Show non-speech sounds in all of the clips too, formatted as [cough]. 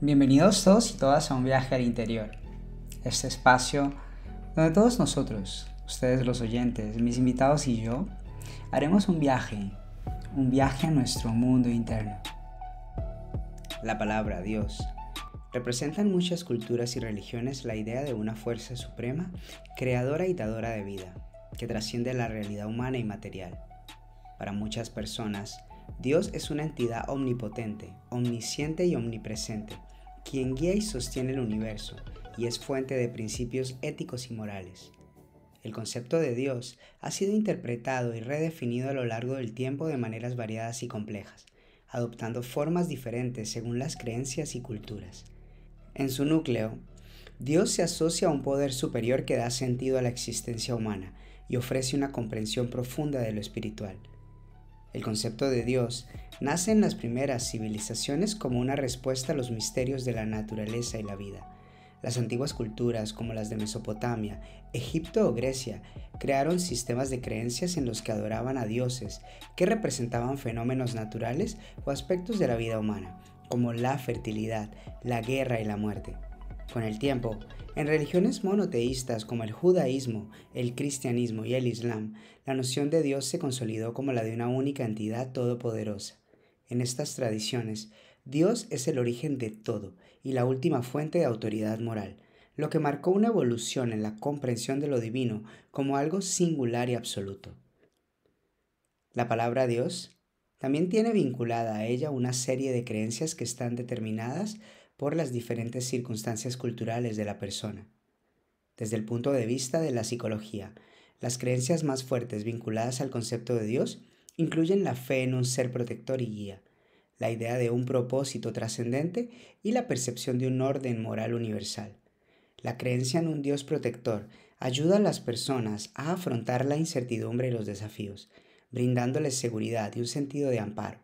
Bienvenidos todos y todas a un viaje al interior. Este espacio donde todos nosotros, ustedes los oyentes, mis invitados y yo, haremos un viaje, un viaje a nuestro mundo interno. La palabra Dios representa en muchas culturas y religiones la idea de una fuerza suprema, creadora y dadora de vida, que trasciende la realidad humana y material. Para muchas personas, Dios es una entidad omnipotente, omnisciente y omnipresente, quien guía y sostiene el universo y es fuente de principios éticos y morales. El concepto de Dios ha sido interpretado y redefinido a lo largo del tiempo de maneras variadas y complejas, adoptando formas diferentes según las creencias y culturas. En su núcleo, Dios se asocia a un poder superior que da sentido a la existencia humana y ofrece una comprensión profunda de lo espiritual. El concepto de Dios nace en las primeras civilizaciones como una respuesta a los misterios de la naturaleza y la vida. Las antiguas culturas, como las de Mesopotamia, Egipto o Grecia, crearon sistemas de creencias en los que adoraban a dioses que representaban fenómenos naturales o aspectos de la vida humana, como la fertilidad, la guerra y la muerte. Con el tiempo, en religiones monoteístas como el judaísmo, el cristianismo y el islam, la noción de Dios se consolidó como la de una única entidad todopoderosa. En estas tradiciones, Dios es el origen de todo y la última fuente de autoridad moral, lo que marcó una evolución en la comprensión de lo divino como algo singular y absoluto. La palabra Dios también tiene vinculada a ella una serie de creencias que están determinadas por las diferentes circunstancias culturales de la persona. Desde el punto de vista de la psicología, las creencias más fuertes vinculadas al concepto de Dios incluyen la fe en un ser protector y guía, la idea de un propósito trascendente y la percepción de un orden moral universal. La creencia en un Dios protector ayuda a las personas a afrontar la incertidumbre y los desafíos, brindándoles seguridad y un sentido de amparo.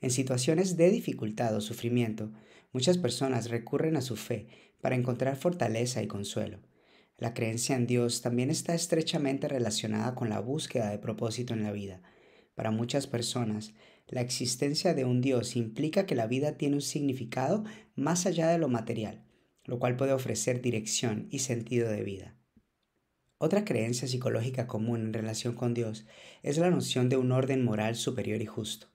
En situaciones de dificultad o sufrimiento, Muchas personas recurren a su fe para encontrar fortaleza y consuelo. La creencia en Dios también está estrechamente relacionada con la búsqueda de propósito en la vida. Para muchas personas, la existencia de un Dios implica que la vida tiene un significado más allá de lo material, lo cual puede ofrecer dirección y sentido de vida. Otra creencia psicológica común en relación con Dios es la noción de un orden moral superior y justo.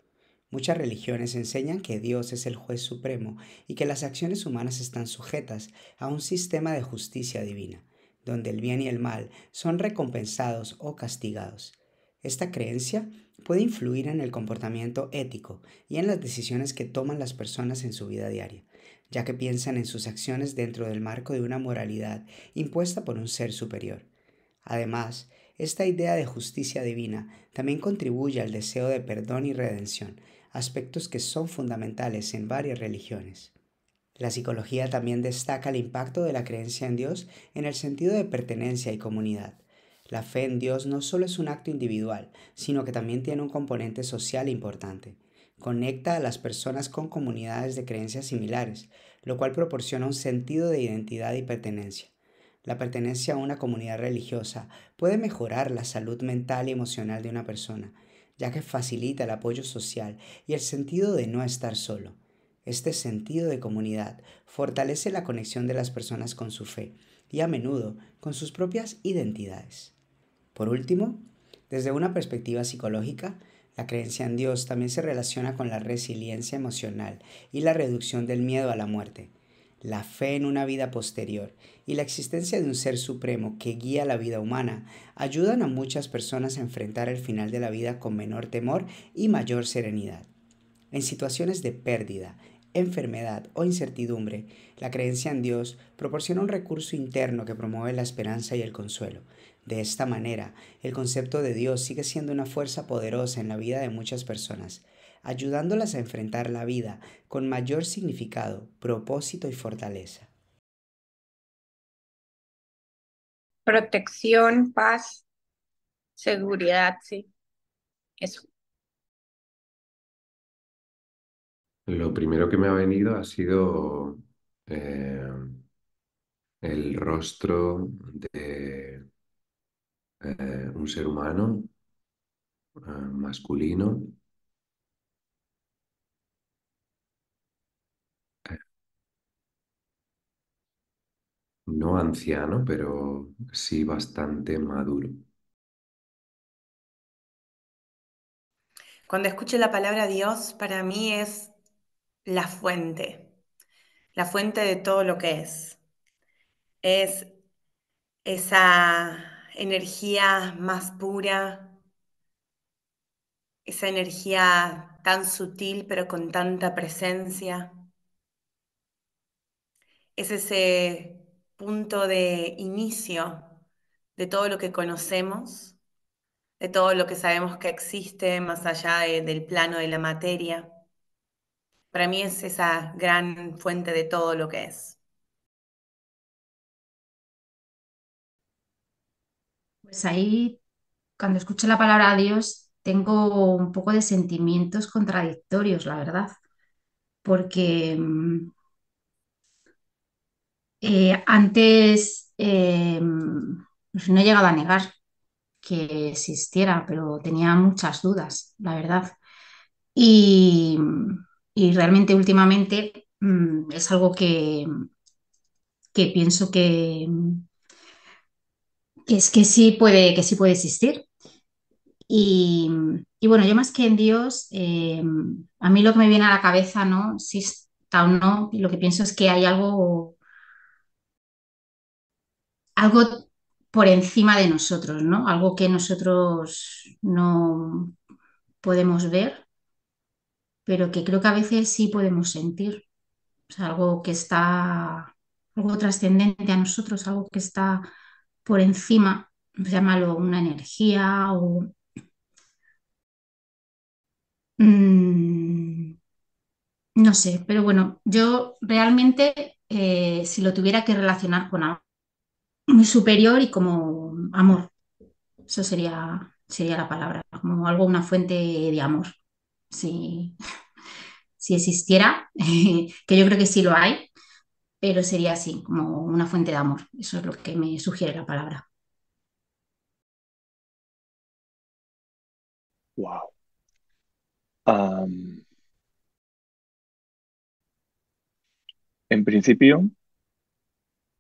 Muchas religiones enseñan que Dios es el juez supremo y que las acciones humanas están sujetas a un sistema de justicia divina, donde el bien y el mal son recompensados o castigados. Esta creencia puede influir en el comportamiento ético y en las decisiones que toman las personas en su vida diaria, ya que piensan en sus acciones dentro del marco de una moralidad impuesta por un ser superior. Además, esta idea de justicia divina también contribuye al deseo de perdón y redención, aspectos que son fundamentales en varias religiones. La psicología también destaca el impacto de la creencia en Dios en el sentido de pertenencia y comunidad. La fe en Dios no solo es un acto individual, sino que también tiene un componente social importante. Conecta a las personas con comunidades de creencias similares, lo cual proporciona un sentido de identidad y pertenencia. La pertenencia a una comunidad religiosa puede mejorar la salud mental y emocional de una persona, ya que facilita el apoyo social y el sentido de no estar solo. Este sentido de comunidad fortalece la conexión de las personas con su fe y a menudo con sus propias identidades. Por último, desde una perspectiva psicológica, la creencia en Dios también se relaciona con la resiliencia emocional y la reducción del miedo a la muerte, la fe en una vida posterior y la existencia de un ser supremo que guía la vida humana ayudan a muchas personas a enfrentar el final de la vida con menor temor y mayor serenidad. En situaciones de pérdida, enfermedad o incertidumbre, la creencia en Dios proporciona un recurso interno que promueve la esperanza y el consuelo. De esta manera, el concepto de Dios sigue siendo una fuerza poderosa en la vida de muchas personas, ayudándolas a enfrentar la vida con mayor significado, propósito y fortaleza. Protección, paz, seguridad, sí. Eso. Lo primero que me ha venido ha sido eh, el rostro de eh, un ser humano eh, masculino no anciano, pero sí bastante maduro. Cuando escucho la palabra Dios, para mí es la fuente, la fuente de todo lo que es. Es esa energía más pura, esa energía tan sutil pero con tanta presencia. Es ese punto de inicio de todo lo que conocemos, de todo lo que sabemos que existe más allá del plano de la materia. Para mí es esa gran fuente de todo lo que es. Pues ahí, cuando escucho la palabra Dios, tengo un poco de sentimientos contradictorios, la verdad, porque mm, eh, antes eh, pues no he llegado a negar que existiera, pero tenía muchas dudas, la verdad. Y, realmente últimamente mm, es algo que, que pienso que, es que sí puede, que sí puede existir. Y, bueno, yo más que en Dios, eh, a mí lo que me viene a la cabeza, ¿no? Si está o no, lo que pienso es que hay algo algo por encima de nosotros, ¿no? Algo que nosotros no podemos ver, pero que creo que a veces sí podemos sentir. algo que está, algo trascendente a nosotros, algo que está por encima, llámalo una energía o... Mm, no sé, pero bueno, yo realmente eh, si lo tuviera que relacionar con algo, muy superior y como amor. Eso sería, sería la palabra, como algo, una fuente de amor. Si, si existiera, [laughs] que yo creo que sí lo hay, pero sería así, como una fuente de amor. Eso es lo que me sugiere la palabra. Wow. en principio,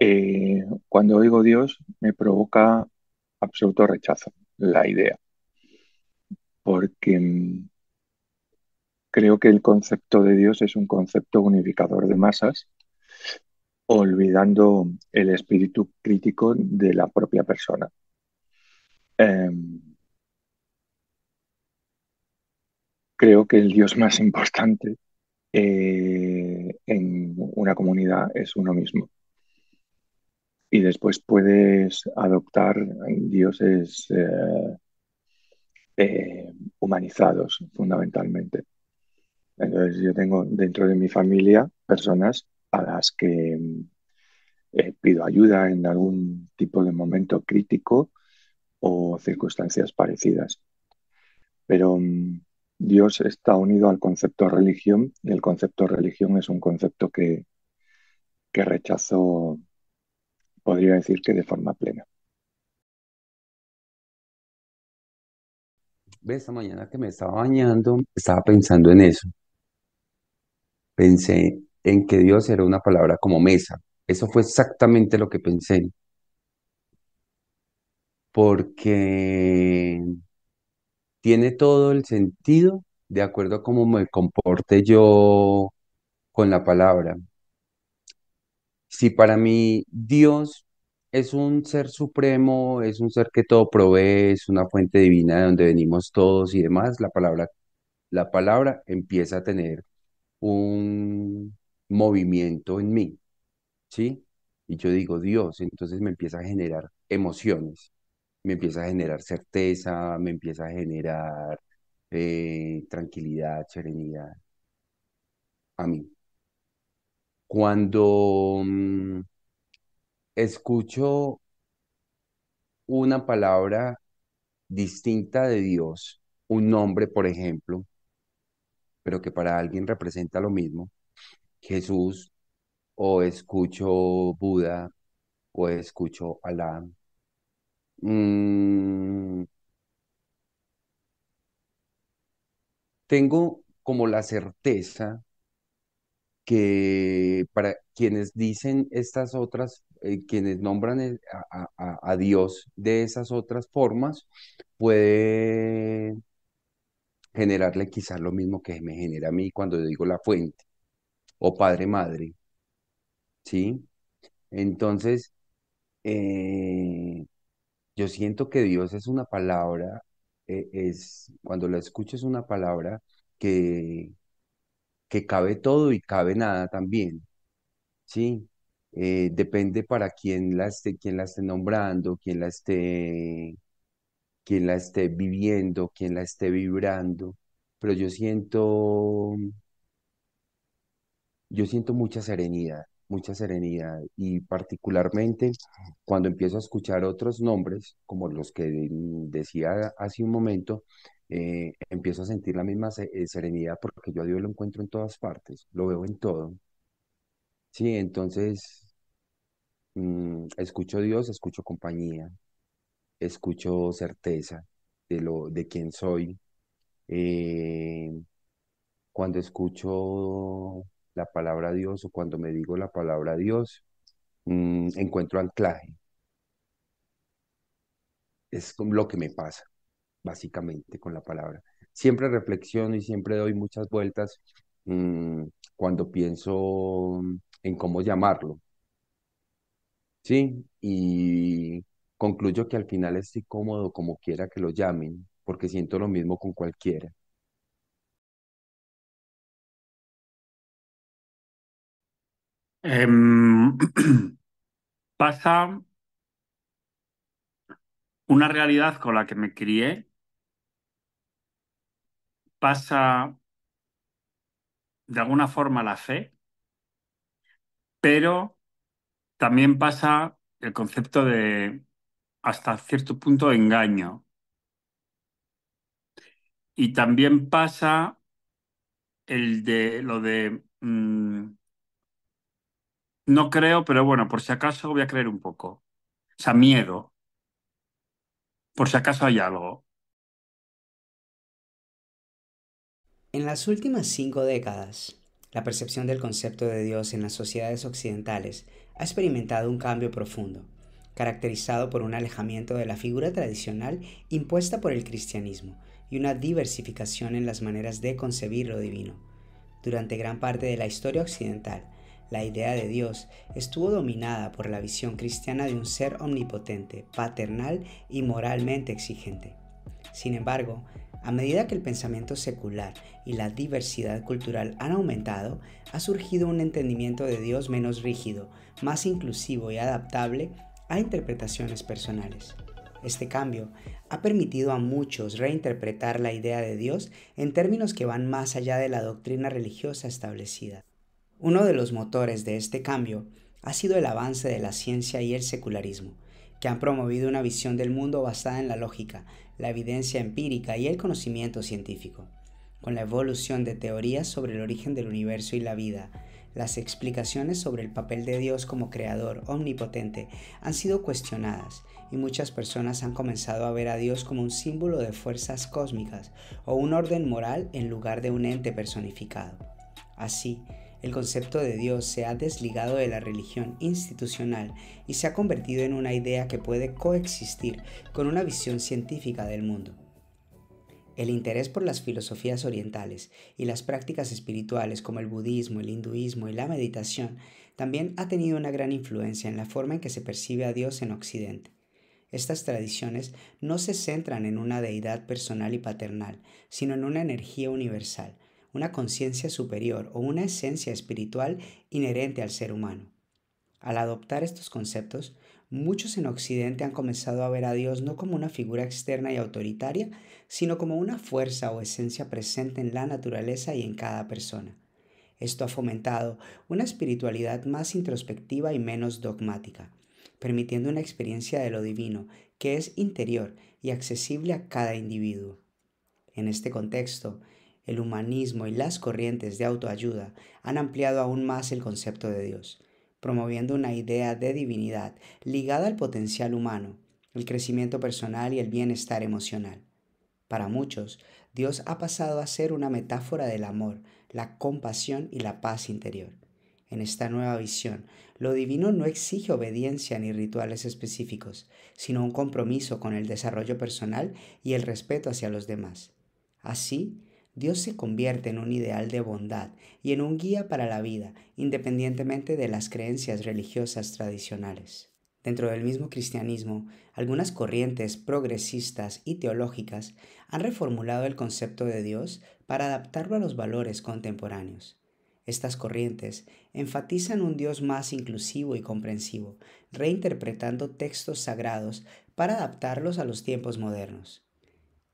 eh, cuando oigo Dios me provoca absoluto rechazo la idea, porque mm, creo que el concepto de Dios es un concepto unificador de masas, olvidando el espíritu crítico de la propia persona. Em, creo que el Dios más importante eh, en una comunidad es uno mismo y después puedes adoptar dioses eh, eh, humanizados fundamentalmente. Entonces yo tengo dentro de mi familia personas a las que mm, eh, pido ayuda en algún tipo de momento crítico o circunstancias parecidas. Pero mm, Dios está unido al concepto religión y el concepto religión es un concepto que, que rechazó podría decir que de forma plena. Esta mañana que me estaba bañando, estaba pensando en eso. Pensé en que Dios era una palabra como mesa. Eso fue exactamente lo que pensé. Porque tiene todo el sentido de acuerdo a cómo me comporte yo con la palabra si para mí Dios es un ser supremo, es un ser que todo provee, es una fuente divina de donde venimos todos y demás, la palabra, la palabra empieza a tener un movimiento en mí, ¿sí? Y yo digo Dios, entonces me empieza a generar emociones, me empieza a generar certeza, me empieza a generar eh, tranquilidad, serenidad a mí. Cuando mm, escucho una palabra distinta de Dios, un nombre, por ejemplo, pero que para alguien representa lo mismo, Jesús, o escucho Buda, o escucho Alá. Mm, tengo como la certeza que para quienes dicen estas otras, eh, quienes nombran a, Dios de esas otras formas, puede generarle quizás lo mismo que me genera a mí cuando digo la fuente o padre madre. ¿Sí? Entonces, eh, yo siento que Dios es una palabra, eh, es cuando la escucho es una palabra que que cabe todo y cabe nada también, ¿sí? Eh, depende para quién la esté, quién la esté nombrando, quién la esté, quién la esté viviendo, quién la esté vibrando. Pero yo siento, yo siento mucha serenidad, mucha serenidad. Y particularmente cuando empiezo a escuchar otros nombres, como los que decía hace un momento, eh, empiezo a sentir la misma eh, serenidad porque yo a Dios lo encuentro en todas partes, lo veo en todo. Sí, entonces mm, escucho Dios, escucho compañía, escucho certeza de, lo, de quién soy. Eh, cuando escucho la palabra Dios o cuando me digo la palabra Dios, mm, encuentro anclaje. Es lo que me pasa básicamente con la palabra. Siempre reflexiono y siempre doy muchas vueltas mm, cuando pienso en cómo llamarlo. Sí, y concluyo que al final estoy cómodo como quiera que lo llamen, porque siento lo mismo con cualquiera. Em, [clears throat] pasa una realidad con la que me crié pasa de alguna forma la fe, pero también pasa el concepto de hasta cierto punto engaño. Y también pasa el de lo de mm, no creo, pero bueno, por si acaso voy a creer un poco. O sea, miedo. Por si acaso hay algo. En las últimas cinco décadas, la percepción del concepto de Dios en las sociedades occidentales ha experimentado un cambio profundo, caracterizado por un alejamiento de la figura tradicional impuesta por el cristianismo y una diversificación en las maneras de concebir lo divino. Durante gran parte de la historia occidental, la idea de Dios estuvo dominada por la visión cristiana de un ser omnipotente, paternal y moralmente exigente. Sin embargo, a medida que el pensamiento secular y la diversidad cultural han aumentado, ha surgido un entendimiento de Dios menos rígido, más inclusivo y adaptable a interpretaciones personales. Este cambio ha permitido a muchos reinterpretar la idea de Dios en términos que van más allá de la doctrina religiosa establecida. Uno de los motores de este cambio ha sido el avance de la ciencia y el secularismo, que han promovido una visión del mundo basada en la lógica, la evidencia empírica y el conocimiento científico. Con la evolución de teorías sobre el origen del universo y la vida, las explicaciones sobre el papel de Dios como creador omnipotente han sido cuestionadas y muchas personas han comenzado a ver a Dios como un símbolo de fuerzas cósmicas o un orden moral en lugar de un ente personificado. Así, el concepto de Dios se ha desligado de la religión institucional y se ha convertido en una idea que puede coexistir con una visión científica del mundo. El interés por las filosofías orientales y las prácticas espirituales como el budismo, el hinduismo y la meditación también ha tenido una gran influencia en la forma en que se percibe a Dios en Occidente. Estas tradiciones no se centran en una deidad personal y paternal, sino en una energía universal, una conciencia superior o una esencia espiritual inherente al ser humano. Al adoptar estos conceptos, muchos en Occidente han comenzado a ver a Dios no como una figura externa y autoritaria, sino como una fuerza o esencia presente en la naturaleza y en cada persona. Esto ha fomentado una espiritualidad más introspectiva y menos dogmática, permitiendo una experiencia de lo divino que es interior y accesible a cada individuo. En este contexto, el humanismo y las corrientes de autoayuda han ampliado aún más el concepto de Dios, promoviendo una idea de divinidad ligada al potencial humano, el crecimiento personal y el bienestar emocional. Para muchos, Dios ha pasado a ser una metáfora del amor, la compasión y la paz interior. En esta nueva visión, lo divino no exige obediencia ni rituales específicos, sino un compromiso con el desarrollo personal y el respeto hacia los demás. Así, Dios se convierte en un ideal de bondad y en un guía para la vida, independientemente de las creencias religiosas tradicionales. Dentro del mismo cristianismo, algunas corrientes progresistas y teológicas han reformulado el concepto de Dios para adaptarlo a los valores contemporáneos. Estas corrientes enfatizan un Dios más inclusivo y comprensivo, reinterpretando textos sagrados para adaptarlos a los tiempos modernos.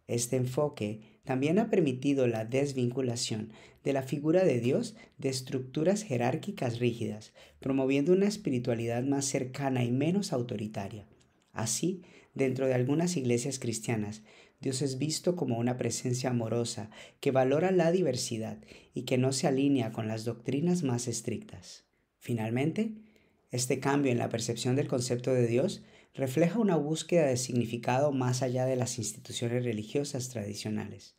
Este enfoque también ha permitido la desvinculación de la figura de Dios de estructuras jerárquicas rígidas, promoviendo una espiritualidad más cercana y menos autoritaria. Así, dentro de algunas iglesias cristianas, Dios es visto como una presencia amorosa que valora la diversidad y que no se alinea con las doctrinas más estrictas. Finalmente, este cambio en la percepción del concepto de Dios refleja una búsqueda de significado más allá de las instituciones religiosas tradicionales.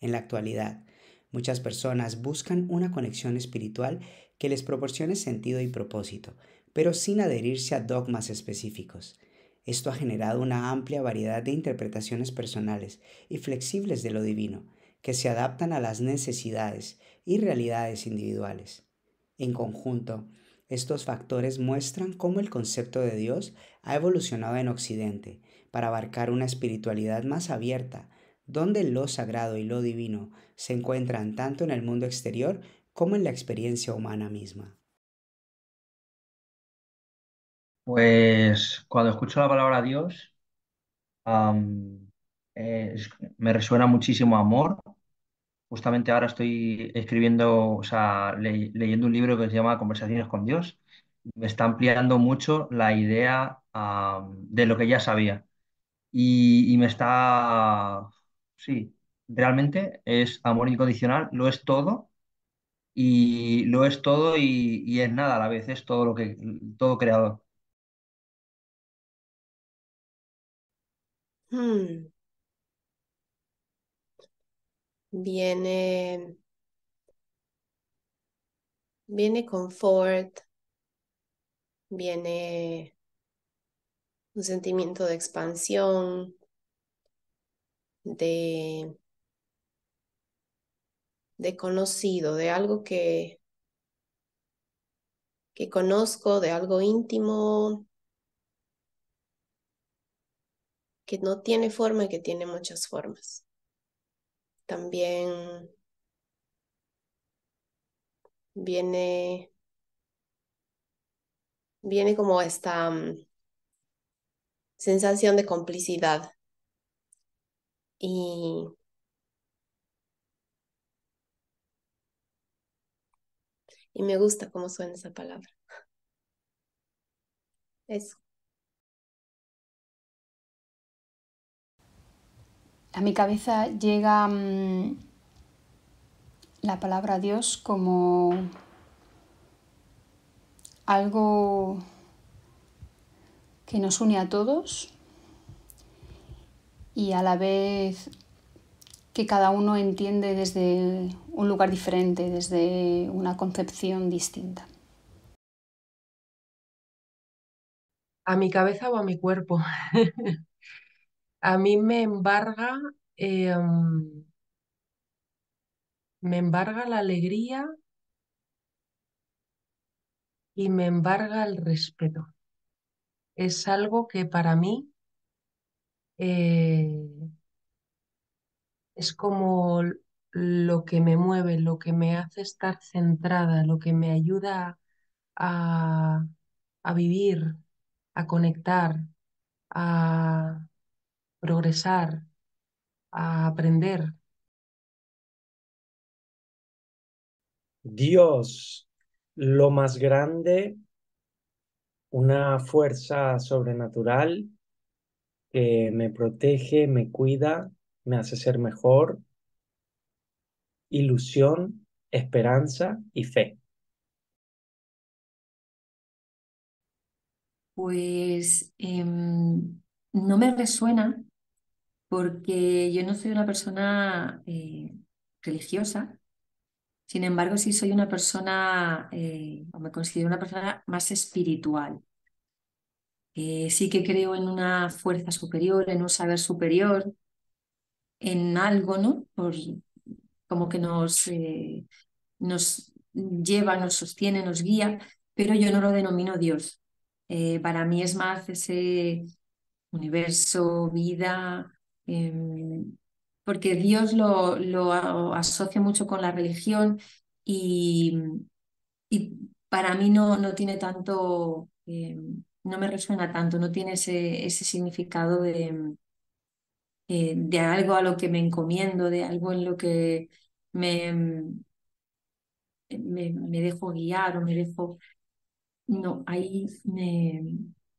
En la actualidad, muchas personas buscan una conexión espiritual que les proporcione sentido y propósito, pero sin adherirse a dogmas específicos. Esto ha generado una amplia variedad de interpretaciones personales y flexibles de lo divino, que se adaptan a las necesidades y realidades individuales. En conjunto, estos factores muestran cómo el concepto de Dios ha evolucionado en Occidente para abarcar una espiritualidad más abierta, donde lo sagrado y lo divino se encuentran tanto en el mundo exterior como en la experiencia humana misma. Pues cuando escucho la palabra Dios, me resuena muchísimo amor, Justamente ahora estoy escribiendo, o sea, leyendo un libro que se llama Conversaciones con Dios. Me está ampliando mucho la idea de lo que ya sabía. Y, me está, sí, realmente es amor incondicional, lo es todo y lo es todo y, es nada a la vez, es todo lo que todo creador. Hmm viene, viene confort, viene un sentimiento de expansión, de, de conocido, de algo que, que conozco, de algo íntimo, que no tiene forma y que tiene muchas formas. También viene, viene como esta mm, sensación de complicidad y Y me gusta cómo suena esa palabra. a mi cabeza llega mm, la palabra Dios como algo que nos une a todos y a la vez que cada uno entiende desde un lugar diferente, desde una concepción distinta. A mi cabeza o a mi cuerpo. [laughs] a mí me embarga, em, me embarga la alegría y me embarga el respeto. Es algo que para mí eh, es como lo que me mueve, lo que me hace estar centrada, lo que me ayuda a, a vivir, a conectar, a, progresar, a aprender. Dios, lo más grande, una fuerza sobrenatural que me protege, me cuida, me hace ser mejor, ilusión, esperanza y fe. Pues em, no me resuena porque yo no soy una persona eh, religiosa, sin embargo sí soy una persona, eh, o me considero una persona más espiritual. Eh, sí que creo en una fuerza superior, en un saber superior, en algo, ¿no? Por, como que nos, nos lleva, nos sostiene, nos guía, pero yo no lo denomino Dios. para mí es más ese universo, vida, Em, porque Dios lo, lo, asocia mucho con la religión y, y para mí no, no tiene tanto, em, no me resuena tanto, no tiene ese, ese significado de, em, de algo a lo que me encomiendo, de algo en lo que me, me, me dejo guiar o me dejo... No, ahí me,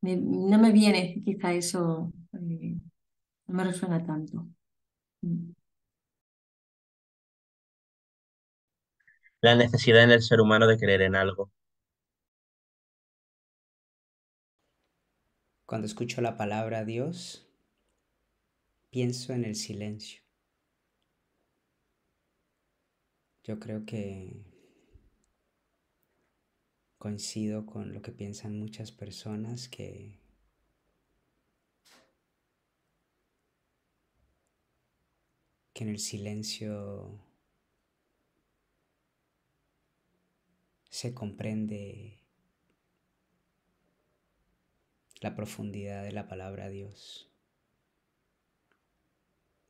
no me viene quizá eso. Eh, me resuena tanto. Mm. La necesidad en el ser humano de creer en algo. Cuando escucho la palabra Dios, pienso en el silencio. Yo creo que coincido con lo que piensan muchas personas que que en el silencio se comprende la profundidad de la palabra Dios,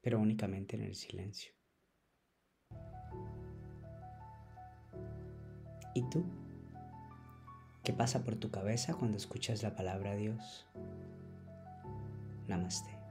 pero únicamente en el silencio. ¿Y tú? ¿Qué pasa por tu cabeza cuando escuchas la palabra Dios? Namaste.